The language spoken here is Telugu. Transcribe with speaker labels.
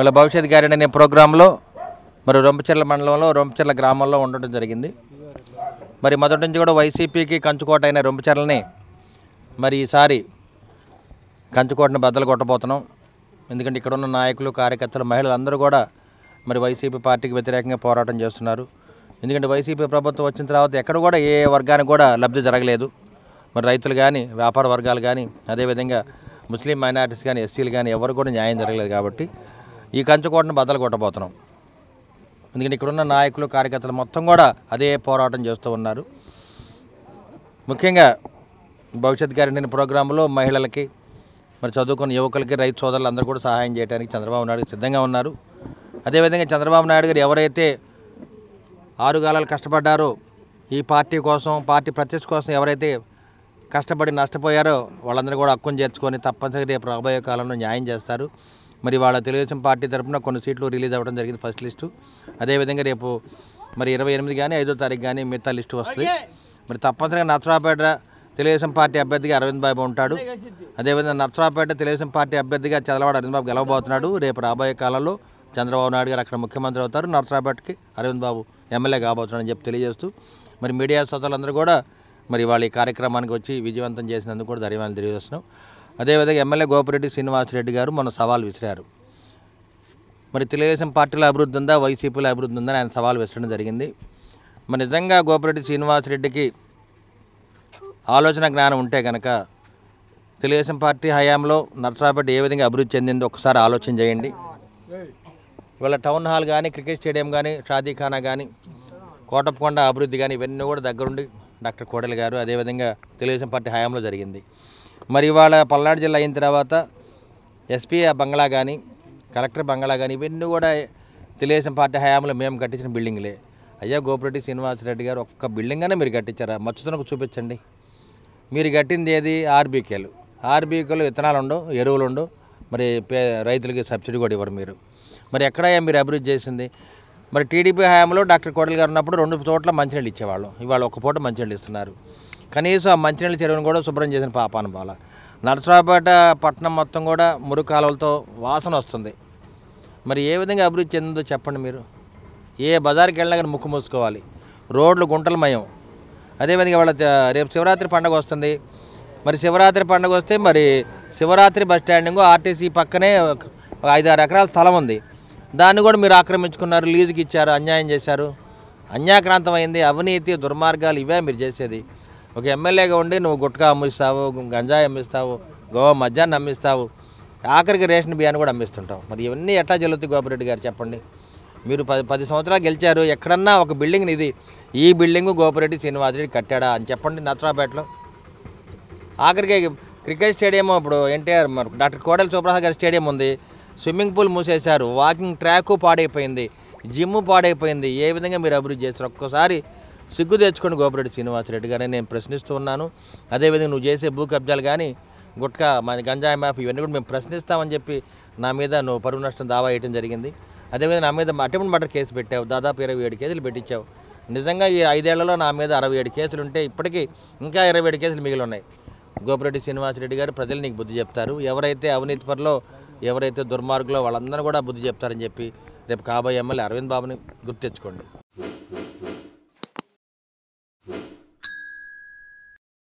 Speaker 1: వాళ్ళ భవిష్యత్ గ్యారెంటీ అనే ప్రోగ్రాంలో మరి రొంపచెర్ల మండలంలో రొంపచెర్ల గ్రామంలో ఉండటం జరిగింది మరి మొదటి నుంచి కూడా వైసీపీకి కంచుకోట అయిన రొంపచెర్లని మరి ఈసారి కంచుకోటను బద్దలు కొట్టబోతున్నాం ఎందుకంటే ఇక్కడ ఉన్న నాయకులు కార్యకర్తలు మహిళలు అందరూ కూడా మరి వైసీపీ పార్టీకి వ్యతిరేకంగా పోరాటం చేస్తున్నారు ఎందుకంటే వైసీపీ ప్రభుత్వం వచ్చిన తర్వాత ఎక్కడ కూడా ఏ వర్గానికి కూడా లబ్ధి జరగలేదు మరి రైతులు కానీ వ్యాపార వర్గాలు కానీ అదేవిధంగా ముస్లిం మైనార్టీస్ కానీ ఎస్సీలు కానీ ఎవరు కూడా న్యాయం జరగలేదు కాబట్టి ఈ కంచుకోటను బద్దలు కొట్టబోతున్నాం ఎందుకంటే ఇక్కడున్న నాయకులు కార్యకర్తలు మొత్తం కూడా అదే పోరాటం చేస్తూ ఉన్నారు ముఖ్యంగా భవిష్యత్ గ్యారంటీ ప్రోగ్రాంలో మహిళలకి మరి చదువుకున్న యువకులకి రైతు సోదరులు అందరూ కూడా సహాయం చేయడానికి చంద్రబాబు నాయుడు సిద్ధంగా ఉన్నారు అదేవిధంగా చంద్రబాబు నాయుడు గారు ఎవరైతే ఆరుగాలాలు కష్టపడ్డారో ఈ పార్టీ కోసం పార్టీ ప్రతిష్ట కోసం ఎవరైతే కష్టపడి నష్టపోయారో వాళ్ళందరూ కూడా హక్కును చేర్చుకొని తప్పనిసరిగా రేపు రాబోయే కాలంలో న్యాయం చేస్తారు మరి వాళ్ళ తెలుగుదేశం పార్టీ తరఫున కొన్ని సీట్లు రిలీజ్ అవ్వడం జరిగింది ఫస్ట్ లిస్టు అదేవిధంగా రేపు మరి ఇరవై ఎనిమిది కానీ ఐదో తారీఖు కానీ మిగతా లిస్టు వస్తుంది మరి తప్పనిసరిగా నర్సరావుపేట తెలుగుదేశం పార్టీ అభ్యర్థిగా అరవింద్ బాబు ఉంటాడు అదేవిధంగా నర్సరావుపేట తెలుగుదేశం పార్టీ అభ్యర్థిగా చదలవాడ అరవింద్ బాబు గెలవబోతున్నాడు రేపు రాబోయే కాలంలో చంద్రబాబు నాయుడు గారు అక్కడ ముఖ్యమంత్రి అవుతారు నర్సరాపేటకి అరవింద్ బాబు ఎమ్మెల్యే కాబోతున్నాడని చెప్పి తెలియజేస్తూ మరి మీడియా సోదరులందరూ కూడా మరి వాళ్ళ ఈ కార్యక్రమానికి వచ్చి విజయవంతం చేసినందుకు కూడా ధన్యవాదాలు తెలియజేస్తున్నాం అదేవిధంగా ఎమ్మెల్యే గోపిరెడ్డి శ్రీనివాసరెడ్డి గారు మొన్న సవాల్ విసిరారు మరి తెలుగుదేశం పార్టీలో అభివృద్ధి ఉందా వైసీపీలో అభివృద్ధి ఉందని ఆయన సవాల్ విసరడం జరిగింది మరి నిజంగా గోపిరెడ్డి శ్రీనివాసరెడ్డికి ఆలోచన జ్ఞానం ఉంటే కనుక తెలుగుదేశం పార్టీ హయాంలో నర్సాపేట ఏ విధంగా అభివృద్ధి చెందిందో ఒకసారి ఆలోచన చేయండి ఇవాళ టౌన్ హాల్ కానీ క్రికెట్ స్టేడియం కానీ షాదీఖానా కానీ కోటప్పకొండ అభివృద్ధి కానీ ఇవన్నీ కూడా దగ్గరుండి డాక్టర్ కోడలి గారు అదేవిధంగా తెలుగుదేశం పార్టీ హయాంలో జరిగింది మరి ఇవాళ పల్నాడు జిల్లా అయిన తర్వాత ఎస్పీ బంగ్లా కానీ కలెక్టర్ బంగ్లా కానీ ఇవన్నీ కూడా తెలుగుదేశం పార్టీ హయాంలో మేము కట్టించిన బిల్డింగ్లే అయ్యా గోపిరెడ్డి శ్రీనివాసరెడ్డి గారు ఒక్క బిల్డింగ్ అనే మీరు కట్టించారా మచ్చుతనకు చూపించండి మీరు కట్టింది ఏది ఆర్బీకేలు ఆర్బీకేలు విత్తనాలు ఉండవు ఎరువులు ఉండవు మరి రైతులకి సబ్సిడీ కూడా ఇవ్వరు మీరు మరి ఎక్కడయ్యా మీరు అభివృద్ధి చేసింది మరి టీడీపీ హయాంలో డాక్టర్ కోడలి గారు ఉన్నప్పుడు రెండు చోట్ల మంచినీళ్ళు ఇచ్చేవాళ్ళు ఇవాళ ఒక్క పూట మంచినీళ్ళు ఇస్తున్నారు కనీసం ఆ మంచినీళ్ళ చెరువును కూడా శుభ్రం చేసిన పాపాను బాల నరసరాపేట పట్టణం మొత్తం కూడా మురుగు కాలువలతో వాసన వస్తుంది మరి ఏ విధంగా అభివృద్ధి చెందిందో చెప్పండి మీరు ఏ బజార్కి వెళ్ళినా కానీ ముక్కు మూసుకోవాలి రోడ్లు గుంటలమయం అదేవిధంగా వాళ్ళ రేపు శివరాత్రి పండుగ వస్తుంది మరి శివరాత్రి పండుగ వస్తే మరి శివరాత్రి బస్ స్టాండింగ్ ఆర్టీసీ పక్కనే ఐదారు ఎకరాల స్థలం ఉంది దాన్ని కూడా మీరు ఆక్రమించుకున్నారు లీజుకి ఇచ్చారు అన్యాయం చేశారు అన్యాక్రాంతమైంది అవినీతి దుర్మార్గాలు ఇవే మీరు చేసేది ఒక ఎమ్మెల్యేగా ఉండి నువ్వు గుట్కా అమ్మిస్తావు గంజాయి అమ్మిస్తావు గోవా మద్యాన్ని అమ్మిస్తావు ఆఖరికి రేషన్ బియ్యాన్ని కూడా అమ్మిస్తుంటావు మరి ఇవన్నీ ఎట్లా జల్లుతాయి గోపిరెడ్డి గారు చెప్పండి మీరు పది పది సంవత్సరాలు గెలిచారు ఎక్కడన్నా ఒక బిల్డింగ్ ఇది ఈ బిల్డింగ్ గోపిరెడ్డి శ్రీనివాసరెడ్డి కట్టాడా అని చెప్పండి నత్రాపేటలో ఆఖరికి క్రికెట్ స్టేడియం అప్పుడు ఎన్టీఆర్ మరి డాక్టర్ కోడల సూప్రసాద్ గారి స్టేడియం ఉంది స్విమ్మింగ్ పూల్ మూసేశారు వాకింగ్ ట్రాకు పాడైపోయింది జిమ్ పాడైపోయింది ఏ విధంగా మీరు అభివృద్ధి చేస్తారు ఒక్కసారి సిగ్గు తెచ్చుకోండి గోపిరెడ్డి శ్రీనివాసరెడ్డి గారిని నేను ప్రశ్నిస్తూ ఉన్నాను అదేవిధంగా నువ్వు చేసే భూ కబ్జాలు కానీ గుట్కా మన గంజాయి మ్యాప్ ఇవన్నీ కూడా మేము ప్రశ్నిస్తామని చెప్పి నా మీద నువ్వు పరువు నష్టం దావా వేయడం జరిగింది అదేవిధంగా నా మీద అటెంప్ట్ మటర్ కేసు పెట్టావు దాదాపు ఇరవై ఏడు కేసులు పెట్టించావు నిజంగా ఈ ఐదేళ్లలో నా మీద అరవై ఏడు కేసులు ఉంటే ఇప్పటికీ ఇంకా ఇరవై ఏడు కేసులు మిగిలి ఉన్నాయి గోపిరెడ్డి శ్రీనివాసరెడ్డి గారు ప్రజలు నీకు బుద్ధి చెప్తారు ఎవరైతే అవినీతి పనిలో ఎవరైతే దుర్మార్గులో వాళ్ళందరూ కూడా బుద్ధి చెప్తారని చెప్పి రేపు కాబోయే ఎమ్మెల్యే అరవింద్ బాబుని గుర్తెచ్చుకోండి